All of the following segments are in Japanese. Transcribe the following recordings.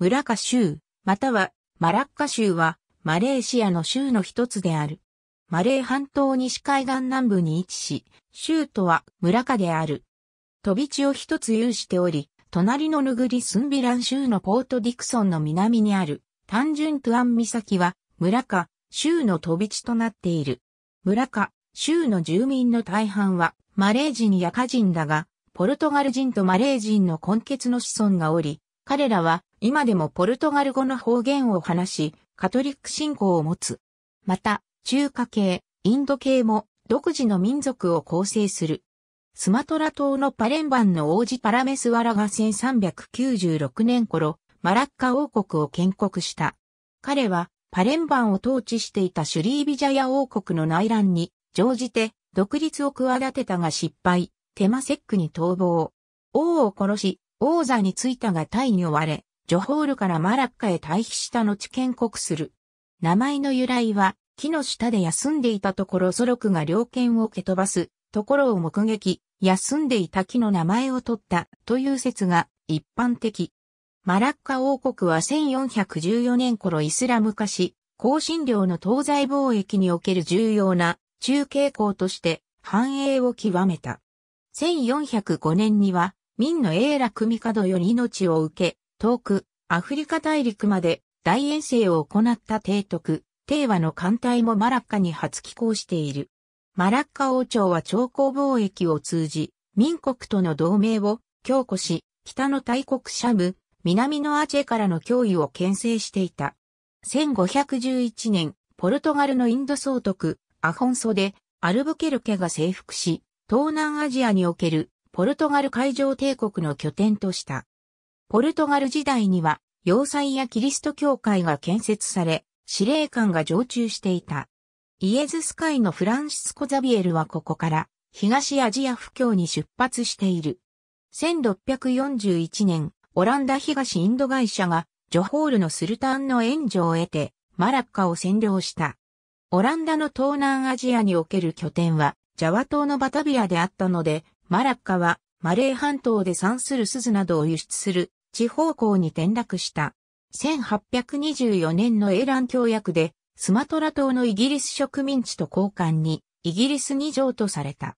村下州、またはマラッカ州はマレーシアの州の一つである。マレー半島西海岸南部に位置し、州都は村下である。飛び地を一つ有しており、隣のヌグリスンビラン州のポートディクソンの南にある単純トゥアン岬は村下、州の飛び地となっている。村下、州の住民の大半はマレー人やカ人だが、ポルトガル人とマレー人の根血の子孫がおり、彼らは今でもポルトガル語の方言を話し、カトリック信仰を持つ。また、中華系、インド系も独自の民族を構成する。スマトラ島のパレンバンの王子パラメスワラが1396年頃、マラッカ王国を建国した。彼はパレンバンを統治していたシュリービジャヤ王国の内乱に乗じて独立を企てたが失敗、テマセックに逃亡。王を殺し、王座についたが大に追われ、ジョホールからマラッカへ退避した後建国する。名前の由来は、木の下で休んでいたところソロクが猟犬を蹴飛ばすところを目撃、休んでいた木の名前を取ったという説が一般的。マラッカ王国は1414年頃イスラム化し、香辛料の東西貿易における重要な中継港として繁栄を極めた。1405年には、民の英楽帝より命を受け、遠く、アフリカ大陸まで大遠征を行った帝徳、帝和の艦隊もマラッカに初寄港している。マラッカ王朝は朝貢貿易を通じ、民国との同盟を強固し、北の大国シャム、南のアチェからの脅威を牽制していた。1511年、ポルトガルのインド総督、アホンソで、アルブケルケが征服し、東南アジアにおけるポルトガル海上帝国の拠点とした。ポルトガル時代には、要塞やキリスト教会が建設され、司令官が常駐していた。イエズス会のフランシスコ・ザビエルはここから、東アジア布教に出発している。1641年、オランダ東インド会社が、ジョホールのスルタンの援助を得て、マラッカを占領した。オランダの東南アジアにおける拠点は、ジャワ島のバタビアであったので、マラッカは、マレー半島で産するズなどを輸出する地方港に転落した。1824年のエーラン協約で、スマトラ島のイギリス植民地と交換に、イギリスに譲渡された。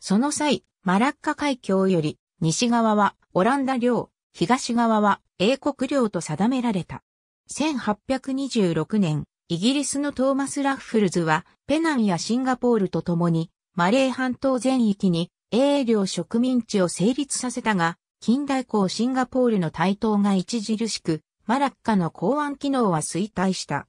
その際、マラッカ海峡より、西側はオランダ領、東側は英国領と定められた。1826年、イギリスのトーマス・ラッフルズは、ペナンやシンガポールと共に、マレー半島全域に英領植民地を成立させたが、近代港シンガポールの台頭が著しく、マラッカの港湾機能は衰退した。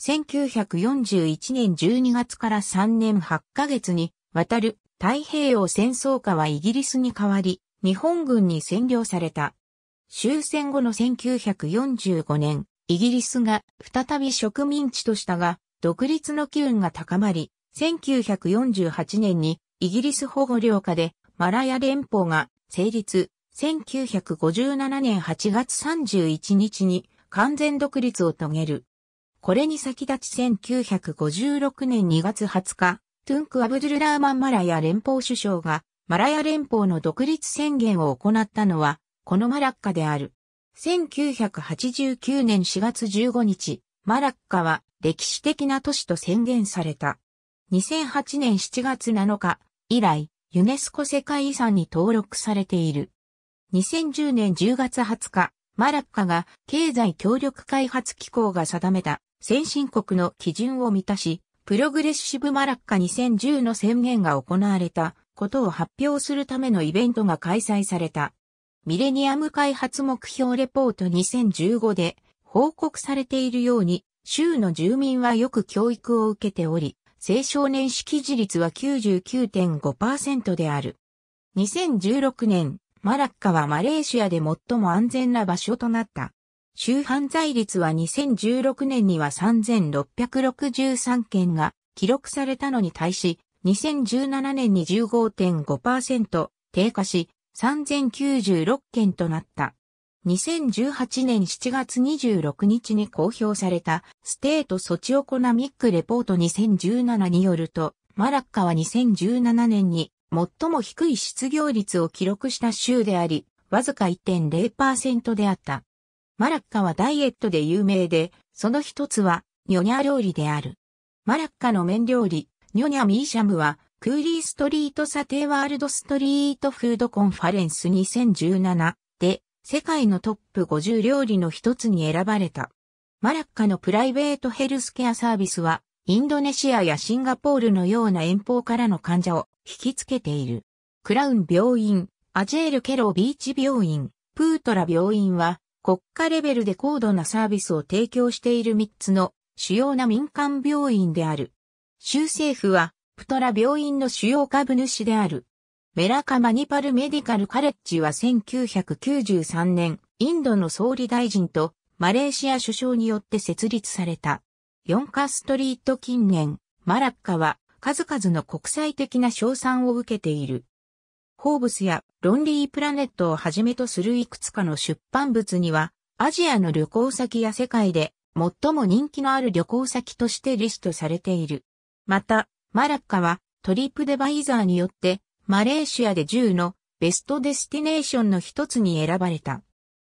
1941年12月から3年8ヶ月に渡る太平洋戦争下はイギリスに代わり、日本軍に占領された。終戦後の1945年、イギリスが再び植民地としたが、独立の機運が高まり、1948年にイギリス保護領下でマラヤ連邦が成立、1957年8月31日に完全独立を遂げる。これに先立ち1956年2月20日、トゥンク・アブドゥルラーマン・マラヤ連邦首相が、マラヤ連邦の独立宣言を行ったのは、このマラッカである。1989年4月15日、マラッカは歴史的な都市と宣言された。2008年7月7日以来、ユネスコ世界遺産に登録されている。2010年10月20日、マラッカが経済協力開発機構が定めた先進国の基準を満たし、プログレッシブマラッカ2010の宣言が行われたことを発表するためのイベントが開催された。ミレニアム開発目標レポート2015で報告されているように、州の住民はよく教育を受けており、青少年識字率は99.5%である。2016年、マラッカはマレーシアで最も安全な場所となった。州犯罪率は2016年には3663件が記録されたのに対し、2017年に15.5%低下し、3096件となった。2018年7月26日に公表されたステートソチオコナミックレポート2017によると、マラッカは2017年に最も低い失業率を記録した州であり、わずか1.0%であった。マラッカはダイエットで有名で、その一つは、ニョニャ料理である。マラッカの麺料理、ニョニャミーシャムは、クーリーストリート査定ワールドストリートフードコンファレンス2017で、世界のトップ50料理の一つに選ばれた。マラッカのプライベートヘルスケアサービスは、インドネシアやシンガポールのような遠方からの患者を引きつけている。クラウン病院、アジェール・ケロビーチ病院、プートラ病院は国家レベルで高度なサービスを提供している3つの主要な民間病院である。州政府はプトラ病院の主要株主である。メラカ・マニパル・メディカル・カレッジは1993年、インドの総理大臣とマレーシア首相によって設立された。ンカストリート近年、マラッカは数々の国際的な賞賛を受けている。ホーブスやロンリープラネットをはじめとするいくつかの出版物には、アジアの旅行先や世界で最も人気のある旅行先としてリストされている。また、マラッカはトリップデバイザーによってマレーシアで10のベストデスティネーションの一つに選ばれた。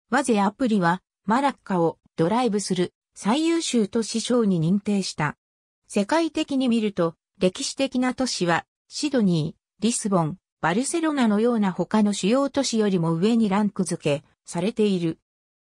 ワゼアプリはマラッカをドライブする最優秀と師匠に認定した。世界的に見ると歴史的な都市は、シドニー、リスボン、バルセロナのような他の主要都市よりも上にランク付けされている。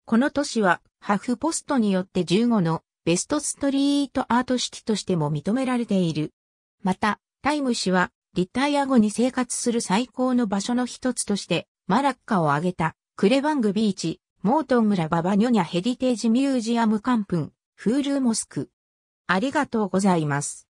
この都市は、ハフポストによって15のベストストリートアート式としても認められている。また、タイム氏は、リタイア後に生活する最高の場所の一つとして、マラッカを挙げた、クレバングビーチ、モートン村ババニョニャヘリテージミュージアムカンプン、フールーモスク。ありがとうございます。